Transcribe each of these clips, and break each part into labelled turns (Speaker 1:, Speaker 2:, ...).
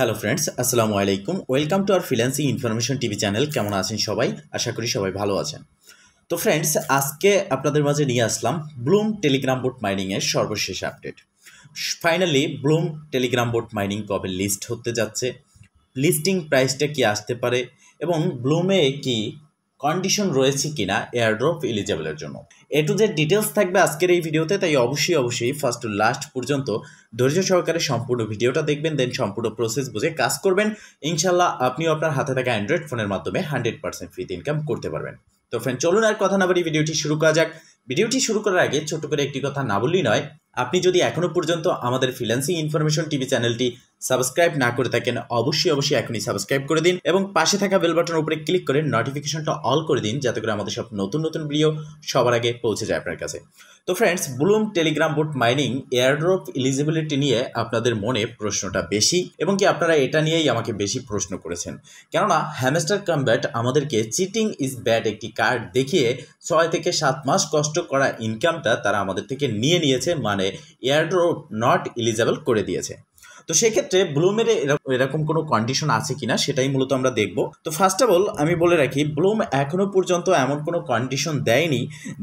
Speaker 1: hello friends আসসালামু আলাইকুম welcome to our freelancing information TV channel কেমন আছেন সবাই আশা করি সবাই ভালো আছেন তো ফ্রেন্ডস আজকে আপনাদের মাঝে নিয়ে আসলাম ব্লুম টেলিগ্রাম বোর্ড মাইনিংয়ের সর্বশেষ update finally Blum Telegram board mining কবে লিস্ট হতে যাচ্ছে লিস্টিং প্রাইসটা কি আসতে পারে এবং ব্লুমে কি কন্ডিশন রয়েছে কিনা এয়ারড্রপ এলিজেবলের জন্য এ টু জেড ডিটেলস থাকবে আজকের এই ভিডিওতে তাই অবশ্যই অবশ্যই ফার্স্ট টু লাস্ট পর্যন্ত ধৈর্য সহকারে সম্পূর্ণ ভিডিওটা দেখবেন দেন সম্পূর্ণ প্রসেস বুঝে কাজ করবেন ইনশাল্লাহ আপনিও আপনার হাতে থাকা অ্যান্ড্রয়েড ফোনের মাধ্যমে হান্ড্রেড পার্সেন্ট ফ্রিতে ইনকাম করতে পারবেন তো ফ্রেন্ড চলুন আর কথা না বলি ভিডিওটি শুরু করা যাক ভিডিওটি শুরু করার আগে ছোট করে একটি কথা না বললেই নয় আপনি যদি এখনও পর্যন্ত আমাদের ফ্রিল্যান্সিং ইনফরমেশন টিভি চ্যানেলটি সাবস্ক্রাইব না করে থাকেন অবশ্যই অবশ্যই এখনই সাবস্ক্রাইব করে দিন এবং পাশে থাকা বেল বাটনের উপরে ক্লিক করে নোটিফিকেশনটা অল করে দিন যাতে করে আমাদের সব নতুন নতুন ভিডিও সবার আগে পৌঁছে যায় আপনার কাছে তো friends Blum Telegram board mining airdrop eligibility নিয়ে আপনাদের মনে প্রশ্নটা বেশি এবং কি আপনারা এটা নিয়েই আমাকে বেশি প্রশ্ন করেছেন কেননা হ্যামেস্টার কম্ব্যাট আমাদেরকে চিটিং ইজ ব্যাড একটি কার্ড দেখিয়ে ছয় থেকে সাত মাস কষ্ট করা ইনকামটা তারা আমাদের থেকে নিয়ে নিয়েছে মানে এয়ারড্রপ নট ইলিজেবল করে দিয়েছে তো সেক্ষেত্রে ব্লুমের এরকম কোনো কন্ডিশন আছে কিনা সেটাই মূলত আমরা দেখব তো ফার্স্ট অফ অল আমি বলে রাখি ব্লুম এখনও পর্যন্ত এমন কোনো কন্ডিশন দেয়নি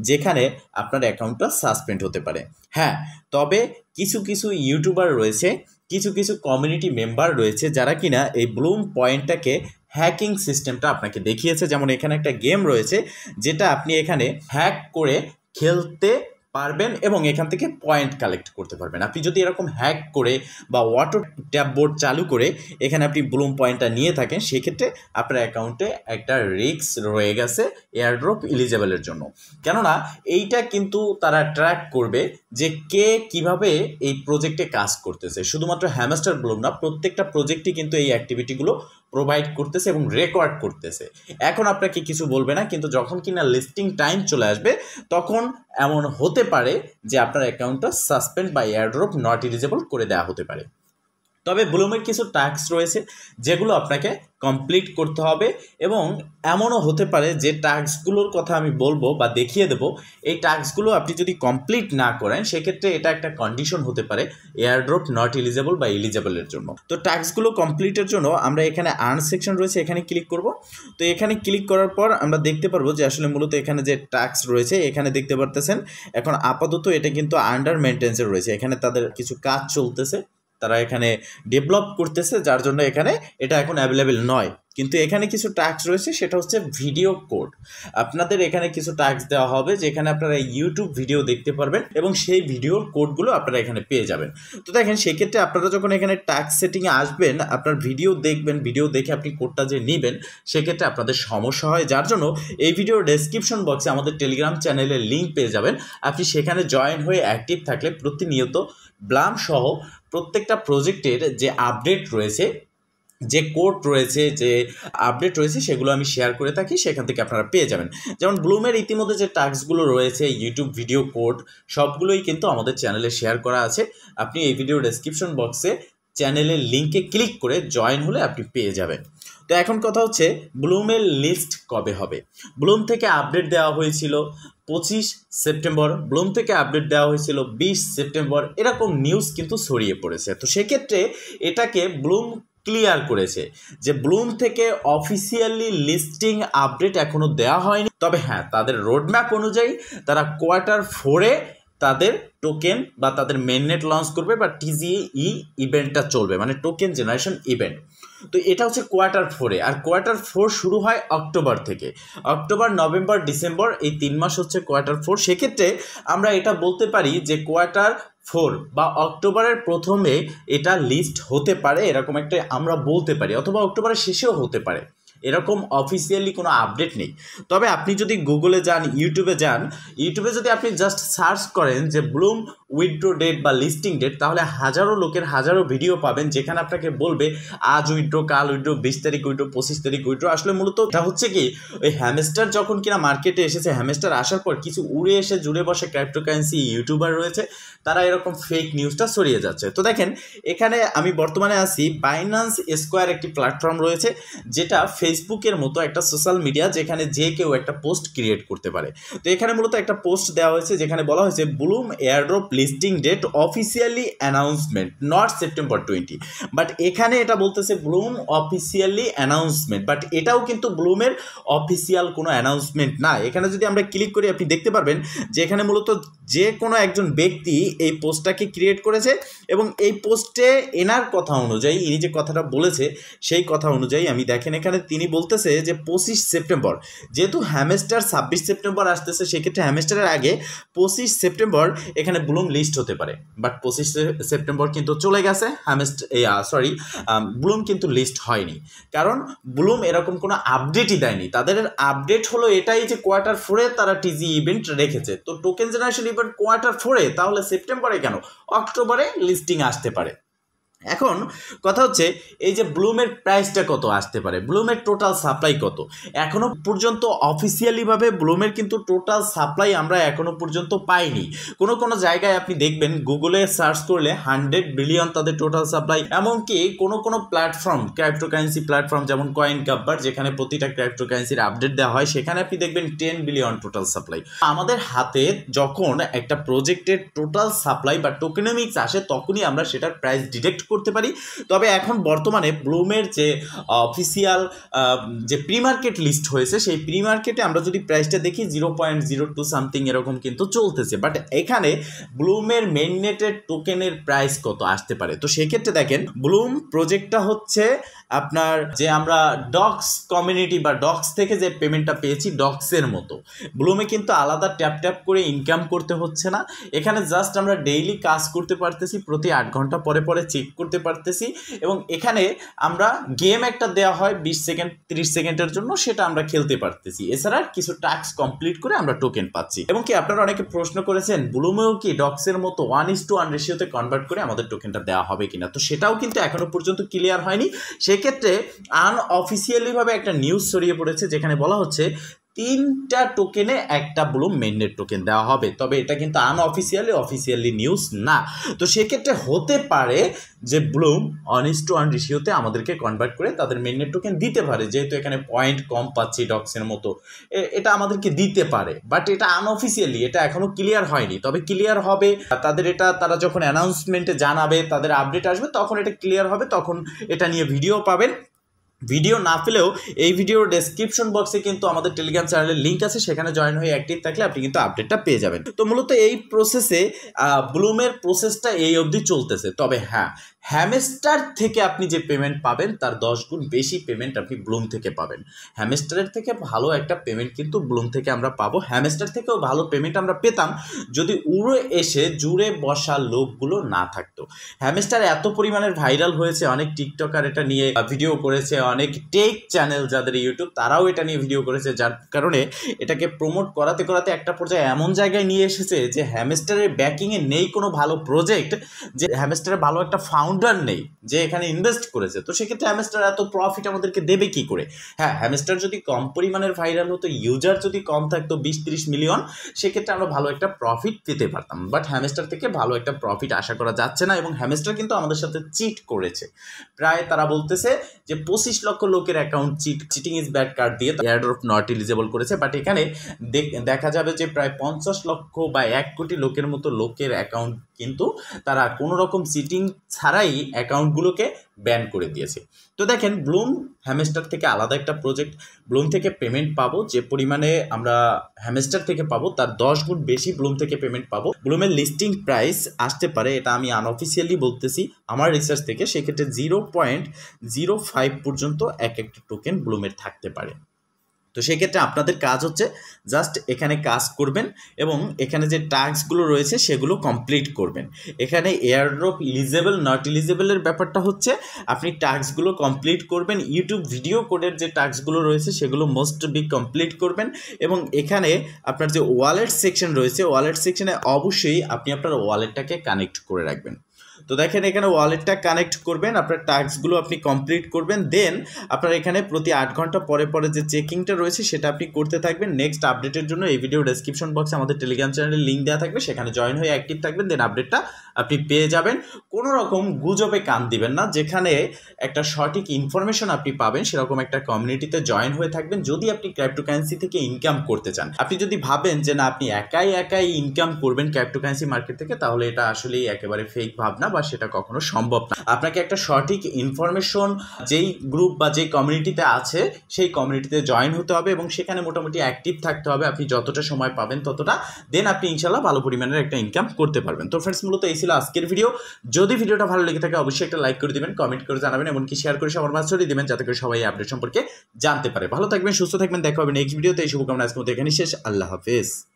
Speaker 1: যেখানে আপনার অ্যাকাউন্টটা সাসপেন্ড হতে পারে হ্যাঁ তবে কিছু কিছু ইউটিউবার রয়েছে কিছু কিছু কমিউনিটি মেম্বার রয়েছে যারা কিনা এই ব্লুম পয়েন্টটাকে হ্যাকিং সিস্টেমটা আপনাকে দেখিয়েছে যেমন এখানে একটা গেম রয়েছে যেটা আপনি এখানে হ্যাক করে খেলতে পারবেন এবং এখান থেকে পয়েন্ট কালেক্ট করতে পারবেন আপনি যদি এরকম হ্যাক করে বা ওয়াটার ট্যাপ বোর্ড চালু করে এখানে আপনি ব্লুম পয়েন্টটা নিয়ে থাকেন সেক্ষেত্রে আপনার অ্যাকাউন্টে একটা রিক্স রয়ে গেছে এয়ারড্রপ এলিজেবলের জন্য কেননা এইটা কিন্তু তারা ট্র্যাক করবে যে কে কিভাবে এই প্রজেক্টে কাজ করতেছে শুধুমাত্র হ্যামাস্টার ব্লুম না প্রত্যেকটা প্রজেক্টই কিন্তু এই অ্যাক্টিভিটিগুলো প্রোভাইড করতেছে এবং রেকর্ড করতেছে এখন আপনাকে কিছু বলবে না কিন্তু যখন কিনা লিস্টিং টাইম চলে আসবে তখন এমন হতে পারে যে আপনার অ্যাকাউন্টটা সাসপেন্ড বা এয়ারড্রপ নট এলিজেবল করে দেওয়া হতে পারে তবে ব্লুমের কিছু টাস্ক রয়েছে যেগুলো আপনাকে কমপ্লিট করতে হবে এবং এমনও হতে পারে যে টাস্কগুলোর কথা আমি বলবো বা দেখিয়ে দেব এই টাস্কগুলো আপনি যদি কমপ্লিট না করেন সেক্ষেত্রে এটা একটা কন্ডিশন হতে পারে এয়ারড্রপ নট এলিজেবল বা এলিজেবলের জন্য তো টাস্কগুলো কমপ্লিটের জন্য আমরা এখানে আর্ন সেকশন রয়েছে এখানে ক্লিক করব তো এখানে ক্লিক করার পর আমরা দেখতে পারবো যে আসলে মূলত এখানে যে টাস্ক রয়েছে এখানে দেখতে পারতেছেন এখন আপাতত এটা কিন্তু আন্ডার মেনটেন্সে রয়েছে এখানে তাদের কিছু কাজ চলতেছে তারা এখানে ডেভেলপ করতেছে যার জন্য এখানে এটা এখন অ্যাভেলেবেল নয় কিন্তু এখানে কিছু ট্যাক্স রয়েছে সেটা হচ্ছে ভিডিও কোড আপনাদের এখানে কিছু ট্যাক্স দেওয়া হবে যেখানে আপনারা ইউটিউব ভিডিও দেখতে পারবেন এবং সেই ভিডিওর কোডগুলো আপনারা এখানে পেয়ে যাবেন তো দেখেন সেক্ষেত্রে আপনারা যখন এখানে ট্যাক্স সেটিংয়ে আসবেন আপনার ভিডিও দেখবেন ভিডিও দেখে আপনি কোডটা যে নেবেন সেক্ষেত্রে আপনাদের সমস্যা হয় যার জন্য এই ভিডিও ডেসক্রিপশন বক্সে আমাদের টেলিগ্রাম চ্যানেলের লিঙ্ক পেয়ে যাবেন আপনি সেখানে জয়েন হয়ে অ্যাক্টিভ থাকলে প্রতিনিয়ত ব্লাম সহ প্রত্যেকটা প্রজেক্টের যে আপডেট রয়েছে যে কোড রয়েছে যে আপডেট রয়েছে সেগুলো আমি শেয়ার করে থাকি সেখান থেকে আপনারা পেয়ে যাবেন যেমন ব্লুমের ইতিমধ্যে যে টাস্কগুলো রয়েছে ইউটিউব ভিডিও কোড সবগুলোই কিন্তু আমাদের চ্যানেলে শেয়ার করা আছে আপনি এই ভিডিও ডেসক্রিপশন বক্সে চ্যানেলের লিঙ্কে ক্লিক করে জয়েন হলে আপনি পেয়ে যাবেন তো এখন কথা হচ্ছে ব্লুমের লিস্ট কবে হবে ব্লুম থেকে আপডেট দেওয়া হয়েছিল পঁচিশ সেপ্টেম্বর ব্লুম থেকে আপডেট দেওয়া হয়েছিল বিশ সেপ্টেম্বর এরকম নিউজ কিন্তু ছড়িয়ে পড়েছে তো সেক্ষেত্রে এটাকে ব্লুম ক্লিয়ার করেছে যে ব্লুম থেকে অফিসিয়ালি লিস্টিং আপডেট এখনও দেওয়া হয়নি তবে হ্যাঁ তাদের রোডম্যাপ অনুযায়ী তারা কোয়ার্টার ফোরে তাদের টোকেন বা তাদের মেননেট লঞ্চ করবে বা টিজিই ইভেন্টটা e চলবে মানে টোকেন জেনারেশন ইভেন্ট তো এটা হচ্ছে কোয়ার্টার ফোরে আর কোয়ার্টার ফোর শুরু হয় অক্টোবর থেকে অক্টোবর নভেম্বর ডিসেম্বর এই তিন মাস হচ্ছে কোয়ার্টার ফোর সেক্ষেত্রে আমরা এটা বলতে পারি যে কোয়ার্টার ফোর বা অক্টোবরের প্রথমে এটা লিস্ট হতে পারে এরকম একটা আমরা বলতে পারি অথবা অক্টোবরের শেষেও হতে পারে এরকম অফিসিয়ালি কোনো আপডেট নেই তবে আপনি যদি গুগলে যান ইউটিউবে যান ইউটিউবে যদি আপনি জাস্ট সার্চ করেন যে ব্লুম উইথড্রো ডেট বা লিস্টিং ডেট তাহলে হাজারো লোকের হাজারো ভিডিও পাবেন যেখানে আপনাকে বলবে আজ উইথড্রো কাল উইথড্রো বিশ তারিখ উইথড্রো পঁচিশ তারিখ উইথড্রো আসলে মূলত এটা হচ্ছে কি ওই হ্যামেস্টার যখন কিনা মার্কেটে এসেছে হ্যামেস্টার আসার পর কিছু উড়ে এসে জুড়ে বসে ক্রিপ্টোকারেন্সি ইউটিউবার রয়েছে তারা এরকম ফেক নিউজটা ছড়িয়ে যাচ্ছে তো দেখেন এখানে আমি বর্তমানে আছি বাইনান্স স্কোয়ার একটি প্ল্যাটফর্ম রয়েছে যেটা ফেসবুকের মতো একটা সোশ্যাল মিডিয়া যেখানে যে কেউ একটা পোস্ট ক্রিয়েট করতে পারে তো এখানে মূলত একটা পোস্ট দেওয়া হয়েছে যেখানে বলা হয়েছে Blum airdrop listing date officially announcement not September twenty but এখানে এটা বলতেছে ব্লুম অফিসিয়ালি অ্যানাউন্সমেন্ট বাট এটাও কিন্তু ব্লুমের অফিসিয়াল কোনো অ্যানাউন্সমেন্ট না এখানে যদি আমরা ক্লিক করি আপনি দেখতে পারবেন যে এখানে মূলত যে কোনো একজন ব্যক্তি এই পোস্টটাকে ক্রিয়েট করেছে এবং এই পোস্টে এনার কথা অনুযায়ী ইনি যে কথাটা বলেছে সেই কথা অনুযায়ী আমি দেখেন এখানে তিন তিনি বলতেছে যে পঁচিশ সেপ্টেম্বর যেহেতু হ্যামেস্টার ছাব্বিশ সেপ্টেম্বর আসতেছে সেক্ষেত্রে হ্যামেস্টারের আগে পঁচিশ সেপ্টেম্বর এখানে ব্লুম লিস্ট হতে পারে বাট পঁচিশ সেপ্টেম্বর কিন্তু চলে গেছে হ্যামেস্ট সরি ব্লুম কিন্তু লিস্ট হয়নি কারণ ব্লুম এরকম কোনো আপডেটই দেয়নি তাদের আপডেট হলো এটাই যে কোয়ার্টার ফোরে তারা টিজি ইভেন্ট রেখেছে তো টোকেন জেনারেশন ইভেন্ট কোয়ার্টার ফোরে তাহলে সেপ্টেম্বরে কেন অক্টোবরে লিস্টিং আসতে পারে এখন কথা হচ্ছে এই যে ব্লুমের প্রাইসটা কত আসতে পারে ব্লুমের টোটাল সাপ্লাই কত এখনো পর্যন্ত অফিসিয়ালিভাবে ব্লুমের কিন্তু টোটাল সাপ্লাই আমরা এখনো পর্যন্ত পাইনি কোনো কোনো জায়গায় আপনি দেখবেন গুগলে সার্চ করলে হান্ড্রেড বিলিয়ন তাদের টোটাল সাপ্লাই এমনকি কোনো কোনো প্ল্যাটফর্ম ক্রাইপ্টোকারেন্সি প্ল্যাটফর্ম যেমন কয়েন কাব্বার যেখানে প্রতিটা ক্রাইপ্টোকারেন্সির আপডেট দেওয়া হয় সেখানে আপনি দেখবেন টেন বিলিয়ন টোটাল সাপ্লাই আমাদের হাতে যখন একটা প্রজেক্টের টোটাল সাপ্লাই বা টোকেনমিক্স আসে তখনই আমরা সেটার প্রাইস ডিটেক্ট করতে পারি তবে এখন বর্তমানে ব্লুমের যে অফিসিয়াল যে প্রি মার্কেট লিস্ট হয়েছে সেই প্রি মার্কেটে আমরা যদি প্রাইসটা দেখি zero point zero two something এরকম কিন্তু চলতেছে বাট এখানে ব্লুমের মেননেটেড টোকেনের প্রাইস কত আসতে পারে তো সেক্ষেত্রে দেখেন ব্লুম প্রজেক্টটা হচ্ছে আপনার যে আমরা ডক্স কমিউনিটি বা ডক্স থেকে যে পেমেন্টটা পেয়েছি ডক্সের মতো ব্লুমে কিন্তু আলাদা ট্যাপ ট্যাপ করে ইনকাম করতে হচ্ছে না এখানে জাস্ট আমরা ডেইলি কাজ করতে পারতেছি প্রতি আট ঘন্টা পরে পরে চেক করতে পারতেছি এবং এখানে আমরা গেম একটা দেওয়া হয় বিশ সেকেন্ড ত্রিশ সেকেন্ডের জন্য সেটা আমরা খেলতে পারতেছি এছাড়া কিছু টাস্ক কমপ্লিট করে আমরা টোকেন পাচ্ছি এবং কি আপনারা অনেকে প্রশ্ন করেছেন ব্লুমেও কি ডক্সের মতো ওয়ান ইস টু ওয়ান রেশিওতে কনভার্ট করে আমাদের টোকেনটা দেওয়া হবে কিনা তো সেটাও কিন্তু এখনো পর্যন্ত ক্লিয়ার হয়নি সেক্ষেত্রে আনঅফিসিয়ালিভাবে একটা নিউজ ছড়িয়ে পড়েছে যেখানে বলা হচ্ছে তিনটা টোকেনে একটা ব্লু মেননেট টোকেন দেওয়া হবে তবে এটা কিন্তু আনঅফিসিয়ালি অফিসিয়ালি নিউজ না তো সেক্ষেত্রে হতে পারে যে ব্লুম অনিস টু অন রেশিওতে আমাদেরকে কনভার্ট করে তাদের মেননেট টোকেন দিতে পারে যেহেতু এখানে পয়েন্ট কম পাচ্ছি ডক্সের মতো এটা আমাদেরকে দিতে পারে বাট এটা আনঅফিসিয়ালি এটা এখনও ক্লিয়ার হয়নি তবে ক্লিয়ার হবে তাদের এটা তারা যখন অ্যানাউন্সমেন্টে জানাবে তাদের আপডেট আসবে তখন এটা ক্লিয়ার হবে তখন এটা নিয়ে ভিডিও পাবেন ভিডিও না পেলেও এই ভিডিওর ডেসক্রিপশন বক্সে কিন্তু আমাদের টেলিগ্রাম চ্যানেলের লিঙ্ক আছে সেখানে জয়েন হয়ে অ্যাক্টিভ থাকলে আপনি কিন্তু আপডেটটা পেয়ে যাবেন তো মূলত এই প্রসেসে ব্লুমের প্রসেসটা এই অবধি চলতেছে তবে হ্যাঁ হ্যামেস্টার থেকে আপনি যে পেমেন্ট পাবেন তার দশ গুণ বেশি পেমেন্ট আপনি ব্লুম থেকে পাবেন হ্যামেস্টারের থেকে ভালো একটা পেমেন্ট কিন্তু ব্লুম থেকে আমরা পাবো হ্যামেস্টার থেকেও ভালো পেমেন্ট আমরা পেতাম যদি উড়ে এসে জুড়ে বসা লোকগুলো না থাকতো হ্যামেস্টার এত পরিমাণের ভাইরাল হয়েছে অনেক টিকটকার এটা নিয়ে ভিডিও করেছে অনেক টেক চ্যানেল যাদের ইউটিউব তারাও এটা নিয়ে ভিডিও করেছে যার কারণে এটাকে প্রমোট করাতে করাতে একটা পর্যায়ে এমন জায়গায় নিয়ে এসেছে যে হ্যামেস্টারের ব্যাকিংয়ে নেই কোনো ভালো প্রজেক্ট যে হ্যামেস্টারের ভালো একটা ফাউন্ড ফাউন্ডার নেই যে এখানে ইনভেস্ট করেছে তো সেক্ষেত্রে অ্যামেস্টার এত প্রফিট আমাদেরকে দেবে কি করে হ্যাঁ হ্যামস্টার যদি কম পরিমাণের ভাইরাল হতো ইউজার যদি কম থাকতো বিশ তিরিশ মিলিয়ন সেক্ষেত্রে আমরা ভালো একটা প্রফিট পেতে পারতাম বাট হ্যামস্টার থেকে ভালো একটা প্রফিট আশা করা যাচ্ছে না এবং হ্যামেস্টার কিন্তু আমাদের সাথে চিট করেছে প্রায় তারা বলতেছে যে পঁচিশ লক্ষ লোকের account cheat cheating is bad card দিয়ে এয়ার অফ নট ইলিজেবল করেছে বাট এখানে দেখা যাবে যে প্রায় পঞ্চাশ লক্ষ বা এক কোটি লোকের মতো লোকের অ্যাকাউন্ট কিন্তু তারা কোনো রকম সিটিং ছাড়াই অ্যাকাউন্টগুলোকে ব্যান করে দিয়েছে তো দেখেন ব্লুম হ্যামেস্টার থেকে আলাদা একটা প্রজেক্ট ব্লুম থেকে পেমেন্ট পাবো যে পরিমাণে আমরা হ্যামেস্টার থেকে পাবো তার দশ গুণ বেশি ব্লুম থেকে পেমেন্ট পাবো ব্লুমের লিস্টিং প্রাইস আসতে পারে এটা আমি আনঅফিসিয়ালি বলতেছি আমার রিসার্চ থেকে সেক্ষেত্রে জিরো পয়েন্ট জিরো ফাইভ পর্যন্ত এক একটা টোকেন ব্লুমের থাকতে পারে তো সেক্ষেত্রে আপনাদের কাজ হচ্ছে জাস্ট এখানে কাজ করবেন এবং এখানে যে টাস্কগুলো রয়েছে সেগুলো কমপ্লিট করবেন এখানে এয়ারড্রপ ইলিজেবল নট ইলিজেবলের ব্যাপারটা হচ্ছে আপনি টাস্কগুলো কমপ্লিট করবেন ইউটিউব ভিডিও কোডের যে টাস্কগুলো রয়েছে সেগুলো মোস্ট বি কমপ্লিট করবেন এবং এখানে আপনার যে ওয়ালেট সেকশন রয়েছে ওয়ালেট সেকশনে অবশ্যই আপনি আপনার ওয়ালেটটাকে কানেক্ট করে রাখবেন তো দেখেন এখানে ওয়ালেটটা কানেক্ট করবেন আপনার টাস্কগুলো আপনি কমপ্লিট করবেন দেন আপনার এখানে প্রতি আট ঘন্টা পরে পরে যে চেকিংটা রয়েছে সেটা আপনি করতে থাকবেন নেক্সট আপডেটের জন্য এই ভিডিও ডেসক্রিপশন বক্সে আমাদের টেলিগ্রাম চ্যানেলের লিঙ্ক দেওয়া থাকবে সেখানে জয়েন হয়ে অ্যাক্টিভ থাকবেন দেন আপডেটটা আপনি পেয়ে যাবেন কোনো রকম গুজবে কান দিবেন না যেখানে একটা সঠিক ইনফরমেশন আপনি পাবেন সেরকম একটা কমিউনিটিতে জয়েন হয়ে থাকবেন যদি আপনি ক্যাপ্টোকারেন্সি থেকে ইনকাম করতে চান আপনি যদি ভাবেন যে না আপনি একাই একাই ইনকাম করবেন ক্যাপ্টোকারেন্সি মার্কেট থেকে তাহলে এটা আসলেই একেবারে ফেক ভাবনা বা সেটা কখনো সম্ভব না আপনাকে একটা সঠিক ইনফরমেশন যেই গ্রুপ বা যেই কমিউনিটিতে আছে সেই কমিউনিটিতে জয়েন হতে হবে এবং সেখানে মোটামুটি অ্যাক্টিভ থাকতে হবে আপনি যতটা সময় পাবেন ততটা দেন আপনি ইনশাল্লাহ ভালো পরিমাণের একটা ইনকাম করতে পারবেন তো ফ্রেন্ডস মূলত এই ছিল আজকের ভিডিও যদি ভিডিওটা ভালো লেগে থাকে অবশ্যই একটা লাইক করে দেবেন কমেন্ট করে জানাবেন এমনকি শেয়ার করে সবার মাঝে দেবেন যাতে করে সবাই আপডেট সম্পর্কে জানতে পারে ভালো থাকবেন সুস্থ থাকবেন দেখা হবে নেক্সট ভিডিওতে এই শুভকামনা আজকে মতো এখানে শেষ আল্লাহ হাফেজ